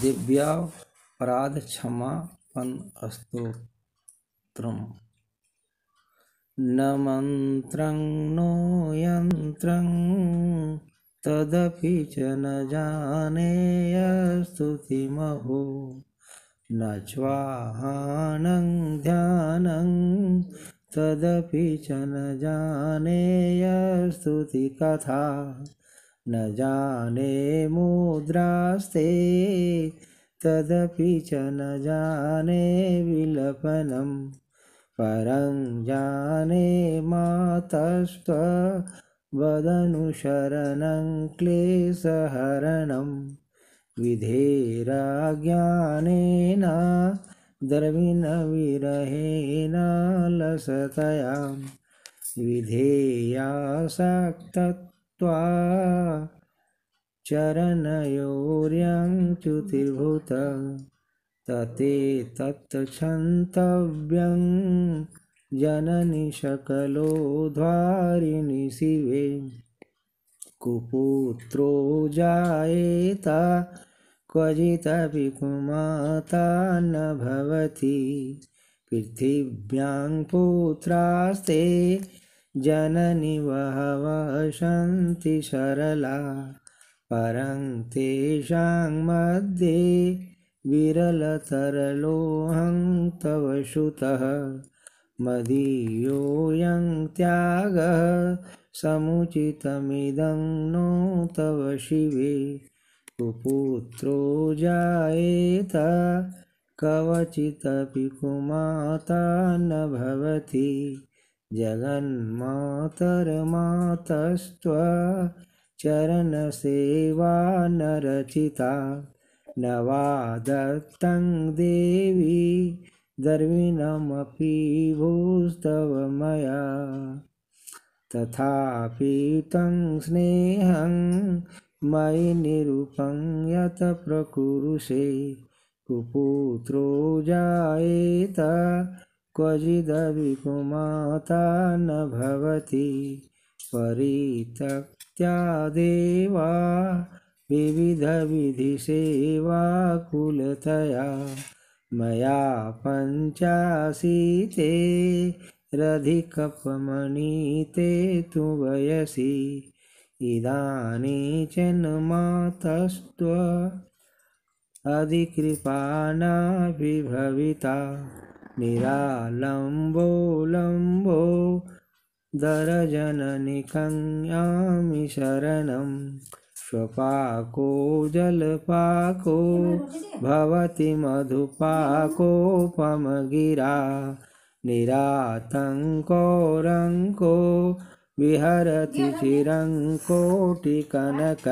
दिव्यापराधक्षमापन्नस्तोत्रं न मन्त्रं नो यन्त्रं तदपि च न जाने अस्तुतिमभो न च्वाहाणं ध्यानं तदपि च न जाने स्तुतिकथा न जाने मुद्रास्ते तदपि च न जाने विलपनं परं जाने मातस्त्ववदनुशरणं क्लेशहरणं विधेराज्ञानेन द्रविणविरहेण लसतयां विधेयासक्तत् दृष्ट्वा चरणयोर्यङ्क्युतिर्भूत तते तत्क्षन्तव्यं जननि शकलो द्वारिणि शिवे कुपुत्रो जायेत क्वचिदपि कुमाता न भवति पृथिव्यां पुत्रास्ते जननि सन्ति सरला परं तेषां मध्ये विरलतरलोऽहं तव श्रुतः मदीयोऽयं त्यागः समुचितमिदं नो तव शिवे कुपुत्रो जायेत क्वचिदपि कुमाता न भवति जगन्मातर्मातस्त्व चरणसेवा नरचिता न वा दत्तं देवी दर्विणमपि भूस्तव मया तथापि तं स्नेहं मयि निरूपं यत प्रकुरुषे कुपुत्रो जायेत क्वचिदभिगुमाता न भवति परित्यक्त्या देवा विविधविधिसेवा कुलतया मया पञ्चाशीते रधिकपमणीते तु वयसि इदानी चन्मातस्त्व अधिकृपानाभिभविता मेरा लंबो लम्बो दरजननिकङ्गामि शरणं स्वपाको जलपाको भवति मधुपाकोपमगिरा निरातङ्कोरङ्को विहरति चिरङ्कोटिकनक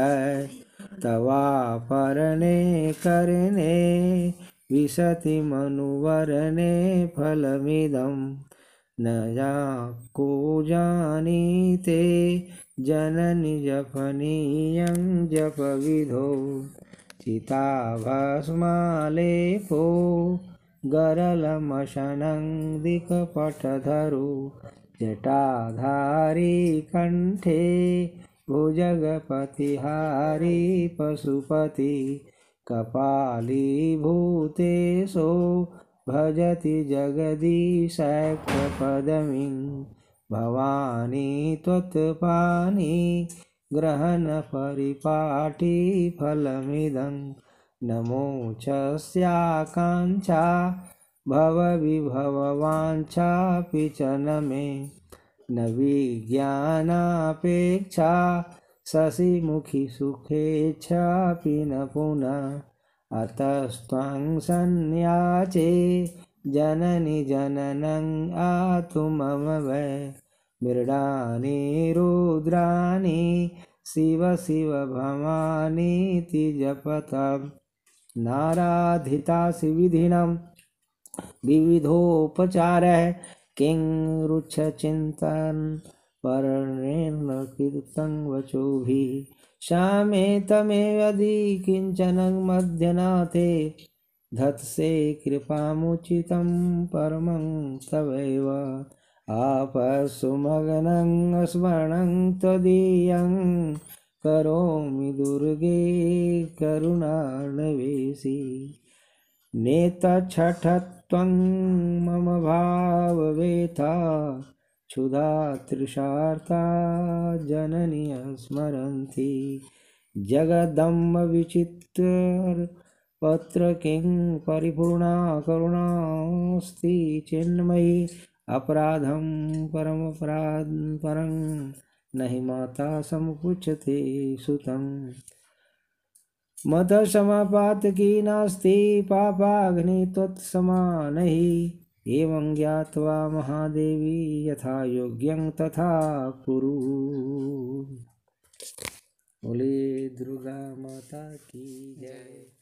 तवापरणे करणे विशति मनुवरणे फलमिदं न या को जानीते जननि जपनीयं जपविधो चिताभस्मालेपो गरलमशनङ्कपटधरु जटाधारी कण्ठे भुजगपतिहारी पशुपति कपाली भूतेशो भजति जगदीशक्रपदमिं भवानी त्वत्पानि ग्रहणपरिपाटी फलमिदं नमो चस्याकाङ्क्षा भवविभववाञ्छापि च न मे न विज्ञानापेक्षा शशिमुखी सुखेच्छापि न पुनः अतस्त्वं स्व जननि जननं आतु मम वै मृडानि रुद्राणि शिव शिव भवानीति जपतम् नाराधिता विधिनं विविधोपचारः किं रुचचिन्तन् वर्णेन कीर्तं वचोभिः श्यामे तमेवधि किञ्चन मध्यनाथे धत्से कृपामुचितं परमं तवैव आपसुमग्नं स्मरणं त्वदीयं करोमि दुर्गे करुणानवेशि नेतच्छठत्वं मम भाववेथा क्षुधातृषार्ता जननी स्मरन्ति जगदम्बविचित्रपत्र किं परिपूर्णा करुणास्ति चिन्मयी अपराधं परमपराध परं नहि माता समुच्यते सुतम् मत समापात की नास्ति पापाग्नि त्वत्समा नहि एवं ज्ञावा महादेवी यथा योग्यं तथा कुरु बोले दुर्गा माता की जय